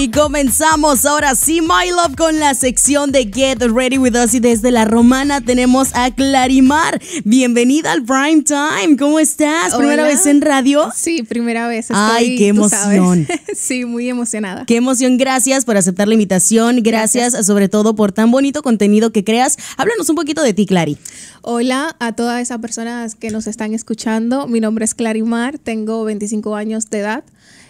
Y comenzamos ahora sí, My Love, con la sección de Get Ready With Us. Y desde La Romana tenemos a Clarimar. Bienvenida al Prime Time. ¿Cómo estás? ¿Primera vez en radio? Sí, primera vez. Ay, qué emoción. sí, muy emocionada. Qué emoción. Gracias por aceptar la invitación. Gracias, sobre todo por tan bonito contenido que creas. Háblanos un poquito de ti, Clari. Hola a todas esas personas que nos están escuchando. Mi nombre es Clarimar, tengo 25 años de edad.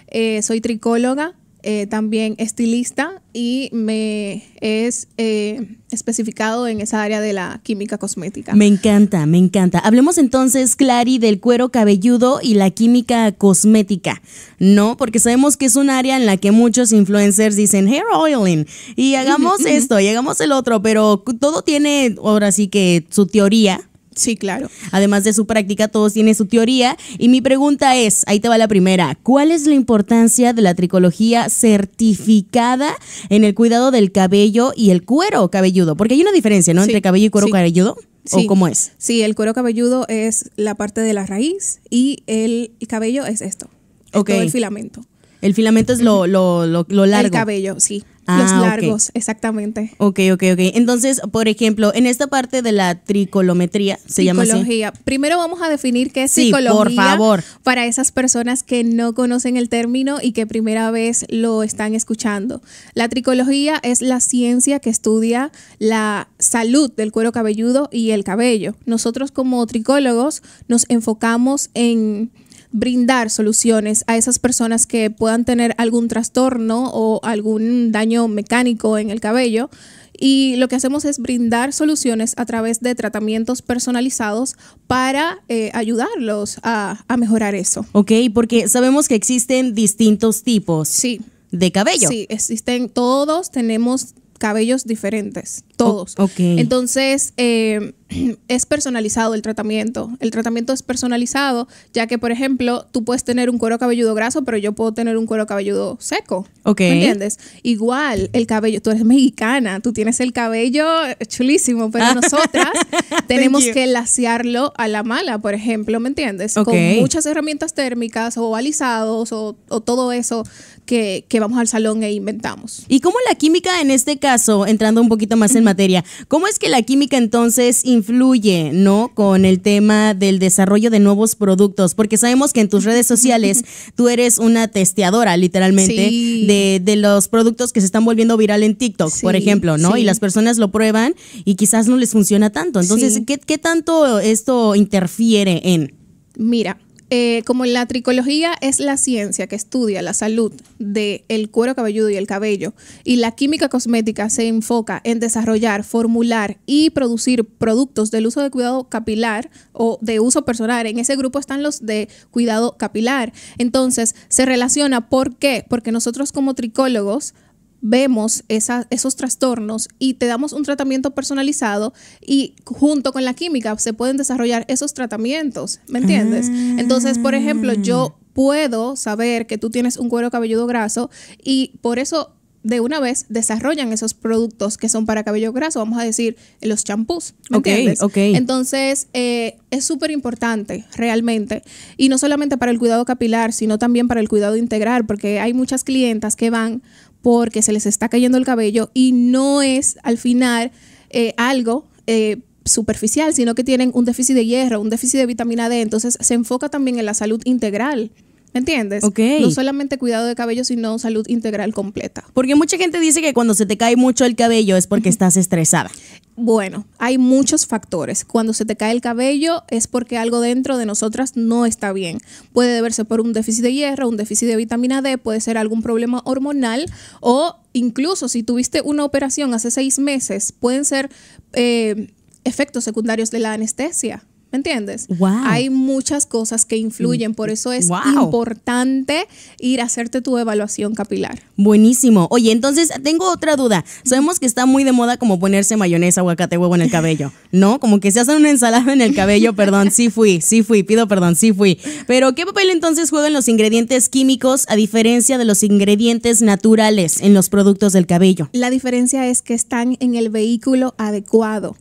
Eh, soy tricóloga eh, también estilista y me es eh, especificado en esa área de la química cosmética. Me encanta, me encanta. Hablemos entonces, Clary, del cuero cabelludo y la química cosmética, ¿no? Porque sabemos que es un área en la que muchos influencers dicen hair oiling y hagamos esto y hagamos el otro, pero todo tiene ahora sí que su teoría Sí, claro. Además de su práctica, todos tienen su teoría. Y mi pregunta es, ahí te va la primera, ¿cuál es la importancia de la tricología certificada en el cuidado del cabello y el cuero cabelludo? Porque hay una diferencia, ¿no? Entre cabello y cuero cabelludo. ¿O cómo es? Sí, el cuero cabelludo es la parte de la raíz y el cabello es esto. Todo el filamento. El filamento es lo, lo largo. El cabello, sí los ah, largos, exactamente. Ok, ok, ok. Entonces, por ejemplo, en esta parte de la tricolometría, se llama Tricología. Primero vamos a definir qué es sí, por favor. Para esas personas que no conocen el término y que primera vez lo están escuchando. La tricología es la ciencia que estudia la salud del cuero cabelludo y el cabello. Nosotros como tricólogos nos enfocamos en brindar soluciones a esas personas que puedan tener algún trastorno o algún daño mecánico en el cabello. Y lo que hacemos es brindar soluciones a través de tratamientos personalizados para eh, ayudarlos a, a mejorar eso. Ok, porque sabemos que existen distintos tipos. Sí. De cabello. Sí, existen todos, tenemos cabellos diferentes todos. Entonces, em, es personalizado el tratamiento. El tratamiento es personalizado, ya que, por ejemplo, tú puedes tener un cuero cabelludo graso, pero yo puedo tener un cuero cabelludo seco. Ok. ¿Me entiendes? Igual, el cabello, tú eres mexicana, tú tienes el cabello chulísimo, pero nosotras tenemos que lasearlo a la mala, por ejemplo, ¿me entiendes? Con muchas herramientas térmicas o balizados o, todo eso que, que vamos al salón e inventamos. ¿Y cómo la química en este caso, entrando un poquito más en materia. ¿Cómo es que la química entonces influye, no, con el tema del desarrollo de nuevos productos? Porque sabemos que en tus redes sociales tú eres una testeadora, literalmente, de, de, los productos que se están volviendo viral en TikTok, por ejemplo, ¿no? Y las personas lo prueban y quizás no les funciona tanto. Entonces, ¿qué tanto esto interfiere en? Mira, eh, como la tricología es la ciencia que estudia la salud del cuero cabelludo y el cabello, y la química cosmética se enfoca en desarrollar, formular y producir productos del uso de cuidado capilar o de uso personal. En ese grupo están los de cuidado capilar. Entonces, se relaciona, ¿por qué? Porque nosotros como tricólogos vemos esos trastornos y te damos un tratamiento personalizado y junto con la química se pueden desarrollar esos tratamientos, ¿me entiendes? Ah. Entonces, por ejemplo, yo puedo saber que tú tienes un cuero cabelludo graso y por eso de una vez desarrollan esos productos que son para cabello graso, vamos a decir los champús. ok Entonces, eh, es súper importante realmente. Y no solamente para el cuidado capilar, sino también para el cuidado integral, porque hay muchas clientas que van porque se les está cayendo el cabello y no es al final eh, algo eh, superficial, sino que tienen un déficit de hierro, un déficit de vitamina D, entonces se enfoca también en la salud integral. ¿Me entiendes? No solamente cuidado de cabello, sino salud integral completa. Porque mucha gente dice que cuando se te cae mucho el cabello es porque estás estresada. Bueno, hay muchos factores. Cuando se te cae el cabello es porque algo dentro de nosotras no está bien. Puede deberse por un déficit de hierro, un déficit de vitamina D, puede ser algún problema hormonal o incluso si tuviste una operación hace seis meses, pueden ser eh, efectos secundarios de la anestesia ¿Me entiendes? Hay muchas cosas que influyen, por eso es importante ir a hacerte tu evaluación capilar. Buenísimo. Oye, entonces tengo otra duda. Sabemos que está muy de moda como ponerse mayonesa, aguacate, huevo en el cabello, ¿no? Como que se hacen una ensalada en el cabello, perdón, sí fui, sí fui, pido perdón, sí fui. Pero ¿qué papel entonces juegan los ingredientes químicos a diferencia de los ingredientes naturales en los productos del cabello? La diferencia es que están en el vehículo adecuado.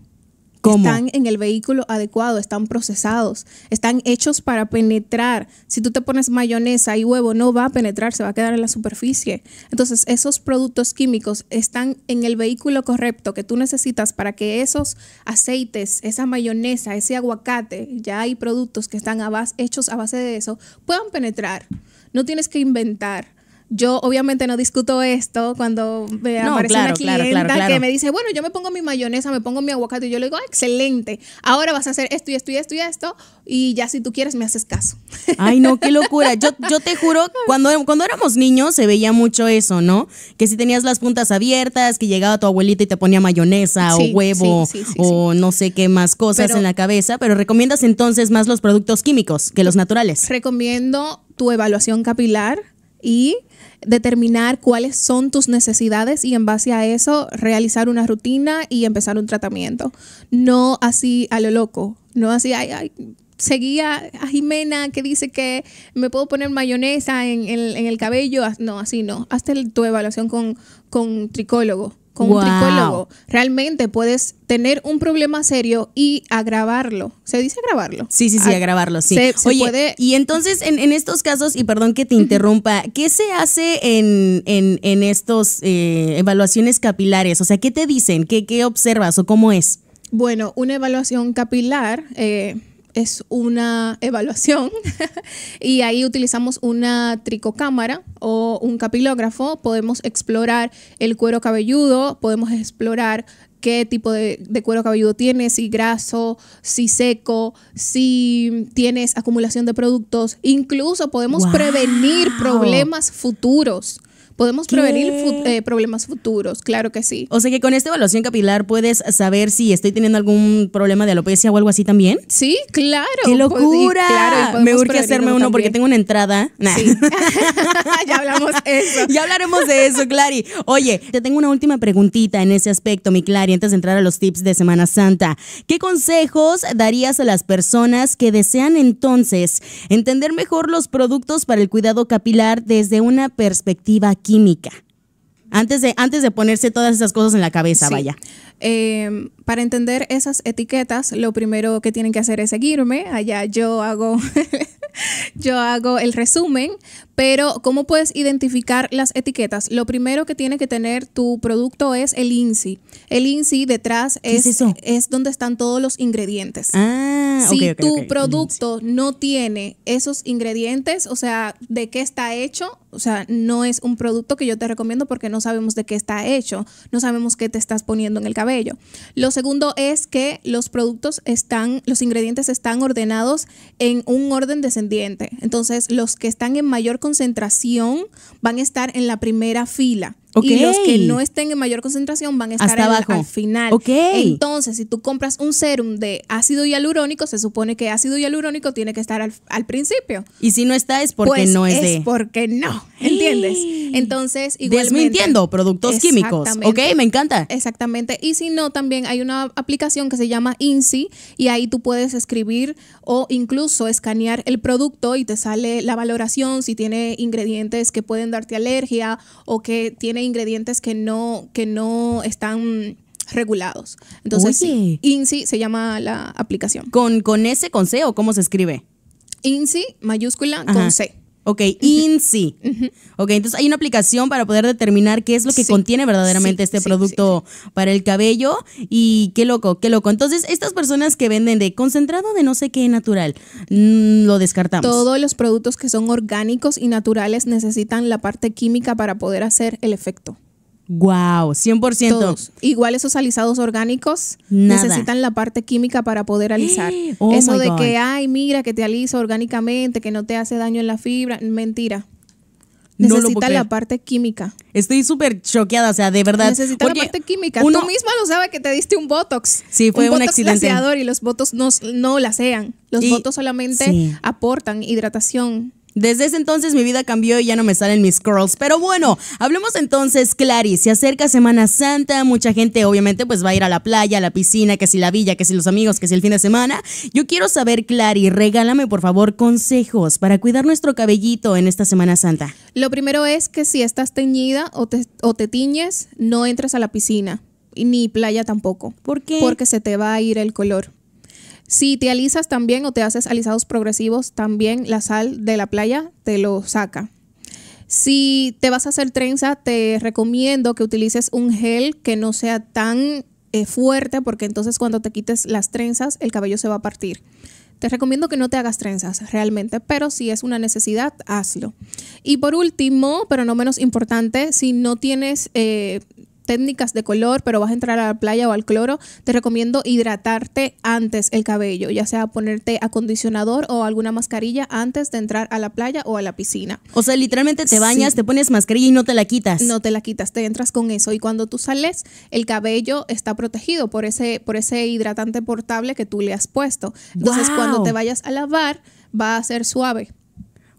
Están en el vehículo adecuado, están procesados, están hechos para penetrar. Si tú te pones mayonesa y huevo, no va a penetrar, se va a quedar en la superficie. Entonces, esos productos químicos están en el vehículo correcto que tú necesitas para que esos aceites, esa mayonesa, ese aguacate, ya hay productos que están hechos a base de eso, puedan penetrar. No tienes que inventar. Yo obviamente no discuto esto cuando me a aparece una clienta que me dice, bueno, yo me pongo mi mayonesa, me pongo mi aguacate y yo le digo, ah, excelente, ahora vas a hacer esto y esto y esto y esto y ya si tú quieres me haces caso. Ay, no, qué locura. Yo, yo te juro, cuando, cuando éramos niños se veía mucho eso, ¿no? Que si tenías las puntas abiertas, que llegaba tu abuelita y te ponía mayonesa o huevo o no sé qué más cosas en la cabeza, pero recomiendas entonces más los productos químicos que los naturales. Recomiendo tu evaluación capilar y determinar cuáles son tus necesidades y en base a eso realizar una rutina y empezar un tratamiento. No así a lo loco, no así, ay, seguía a Jimena que dice que me puedo poner mayonesa en, el cabello. No, así no. Hazte tu evaluación con, con tricólogo con un tricólogo. Realmente puedes tener un problema serio y agravarlo. ¿Se dice agravarlo? Sí, sí, sí, ah, agravarlo, sí. Se, puede... y entonces en, estos casos, y perdón que te interrumpa, ¿qué se hace en, en, estos eh, evaluaciones capilares? O sea, ¿qué te dicen? ¿Qué, ¿Qué observas o cómo es? Bueno, una evaluación capilar... Eh, es una evaluación y ahí utilizamos una tricocámara o un capilógrafo. Podemos explorar el cuero cabelludo, podemos explorar qué tipo de, cuero cabelludo tienes, si graso, si seco, si tienes acumulación de productos. Incluso podemos prevenir problemas futuros. Podemos prevenir eh, problemas futuros, claro que sí. O sea que con esta evaluación capilar puedes saber si estoy teniendo algún problema de alopecia o algo así también. Sí, claro. ¡Qué locura! Me urge hacerme uno porque tengo una entrada. ya hablamos eso. ya hablaremos de eso, Clary. Oye, te tengo una última preguntita en ese aspecto, mi Clary, antes de entrar a los tips de Semana Santa. ¿Qué consejos darías a las personas que desean entonces entender mejor los productos para el cuidado capilar desde una perspectiva química. Antes de, antes de ponerse todas esas cosas en la cabeza, vaya. Em, para entender esas etiquetas, lo primero que tienen que hacer es seguirme. Allá yo hago, yo hago el resumen, pero ¿cómo puedes identificar las etiquetas? Lo primero que tiene que tener tu producto es el INSI. El INSI detrás es, donde están todos los ingredientes. Ah, si tu producto no tiene esos ingredientes, o sea, de qué está hecho, o sea, no es un producto que yo te recomiendo porque no sabemos de qué está hecho, no sabemos qué te estás poniendo en el cabello. Lo segundo es que los productos están, los ingredientes están ordenados en un orden descendiente. Entonces, los que están en mayor concentración van a estar en la primera fila y los que no estén en mayor concentración van a estar al, final. Entonces, si tú compras un serum de ácido hialurónico, se supone que ácido hialurónico tiene que estar al, principio. Y si no está es porque pues, no es, es porque no, ¿entiendes? Entonces, igualmente... Desmintiendo productos químicos. Ok, me encanta. Exactamente. Y si no, también hay una aplicación que se llama INSI y ahí tú puedes escribir o incluso escanear el producto y te sale la valoración si tiene ingredientes que pueden darte alergia o que tiene ingredientes que no, que no están regulados. Entonces, INSI se llama la aplicación. ¿Con, con S, con C o cómo se escribe? INSI mayúscula con C. Ok, INSI. Ok, entonces hay una aplicación para poder determinar qué es lo que contiene verdaderamente este producto para el cabello. Y qué loco, qué loco. Entonces, estas personas que venden de concentrado de no sé qué natural, mm, lo descartamos. Todos los productos que son orgánicos y naturales necesitan la parte química para poder hacer el efecto. Wow, 100%. Igual esos alisados orgánicos necesitan la parte química para poder alisar. Oh Eso de que, ay, mira, que te alisa orgánicamente, que no te hace daño en la fibra, mentira. Necesita la parte química. Estoy súper choqueada, o sea, de verdad. Necesita la parte química. Uno, Tú misma lo sabes que te diste un Botox. Sí, fue un, un botox y los Botox no, no lasean. Los Botox solamente aportan hidratación desde ese entonces mi vida cambió y ya no me salen mis curls. Pero bueno, hablemos entonces, Clary. Se acerca Semana Santa, mucha gente obviamente pues va a ir a la playa, a la piscina, que si la villa, que si los amigos, que si el fin de semana. Yo quiero saber, Clary, regálame por favor consejos para cuidar nuestro cabellito en esta Semana Santa. Lo primero es que si estás teñida o te, o te tiñes, no entres a la piscina ni playa tampoco. ¿Por qué? Porque se te va a ir el color. Si te alisas también o te haces alisados progresivos, también la sal de la playa te lo saca. Si te vas a hacer trenza, te recomiendo que utilices un gel que no sea tan eh, fuerte porque entonces cuando te quites las trenzas el cabello se va a partir. Te recomiendo que no te hagas trenzas realmente, pero si es una necesidad, hazlo. Y por último, pero no menos importante, si no tienes eh, técnicas de color, pero vas a entrar a la playa o al cloro, te recomiendo hidratarte antes el cabello, ya sea ponerte acondicionador o alguna mascarilla antes de entrar a la playa o a la piscina. O sea, literalmente te bañas, te pones mascarilla y no te la quitas. No te la quitas, te entras con eso y cuando tú sales, el cabello está protegido por ese por ese hidratante portable que tú le has puesto. Entonces, cuando te vayas a lavar, va a ser suave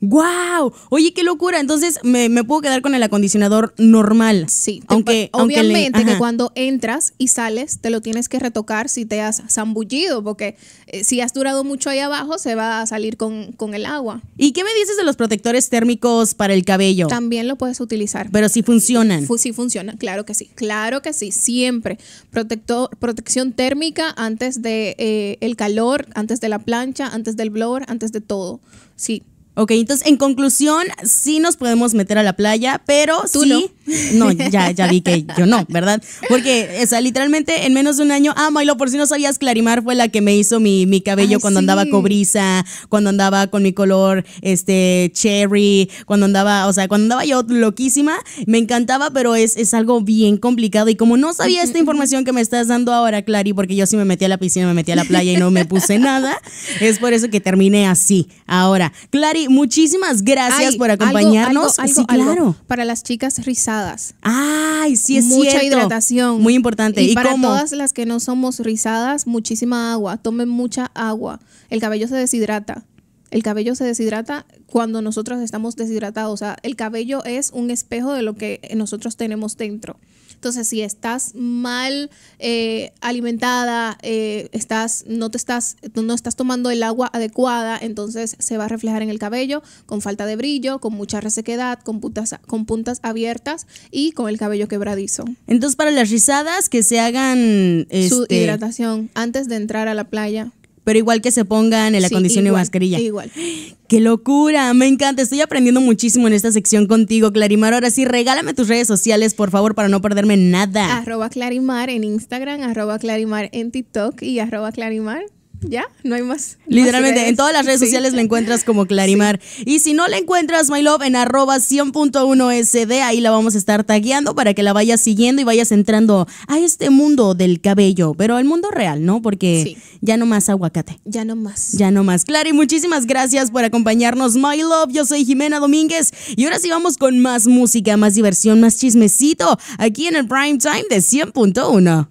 ¡Wow! Oye, qué locura. Entonces, me, puedo quedar con el acondicionador normal. Sí. Aunque, obviamente cuando entras y sales, te lo tienes que retocar si te has zambullido, porque eh, si has durado mucho ahí abajo, se va a salir con, el agua. ¿Y qué me dices de los protectores térmicos para el cabello? También lo puedes utilizar. Pero si funcionan. sí funcionan, claro que sí. Claro que sí, siempre. Protector, protección térmica antes de eh, el calor, antes de la plancha, antes del blower, antes de todo. Sí. Ok, entonces en conclusión, sí nos podemos meter a la playa, pero sí. No, ya, ya vi que yo no, ¿verdad? Porque, o literalmente en menos de un año, ah, Milo, por si no sabías, Clarimar fue la que me hizo mi, cabello cuando andaba cobriza, cuando andaba con mi color, este, cherry, cuando andaba, o sea, cuando andaba yo loquísima, me encantaba, pero es, algo bien complicado. Y como no sabía esta información que me estás dando ahora, Clary, porque yo sí me metí a la piscina, me metí a la playa y no me puse nada, es por eso que terminé así. Ahora, Clary, muchísimas gracias por acompañarnos. Algo, claro. Para las chicas rizadas Ay, sí es Mucha hidratación. Muy importante. Y, para todas las que no somos rizadas, muchísima agua. Tomen mucha agua. El cabello se deshidrata. El cabello se deshidrata cuando nosotros estamos deshidratados. O sea, el cabello es un espejo de lo que nosotros tenemos dentro. Entonces, si estás mal eh, alimentada, eh, estás, no te estás, no estás tomando el agua adecuada, entonces se va a reflejar en el cabello con falta de brillo, con mucha resequedad, con puntas, con puntas abiertas y con el cabello quebradizo. Entonces, para las rizadas que se hagan su este, hidratación antes de entrar a la playa pero igual que se pongan en la condición de mascarilla. Igual. ¡Qué locura! Me encanta. Estoy aprendiendo muchísimo en esta sección contigo, Clarimar. Ahora sí, regálame tus redes sociales, por favor, para no perderme nada. Arroba Clarimar en Instagram, arroba Clarimar en TikTok y arroba Clarimar ya, no hay más. Literalmente, en todas las redes sociales la encuentras como Clarimar. Y si no la encuentras, My Love, en arroba 100.1 SD, ahí la vamos a estar tagueando para que la vayas siguiendo y vayas entrando a este mundo del cabello, pero al mundo real, ¿no? Porque ya no más aguacate. Ya no más. Ya no más. Clary, muchísimas gracias por acompañarnos, My Love. Yo soy Jimena Domínguez y ahora sí vamos con más música, más diversión, más chismecito aquí en el Prime Time de 100.1.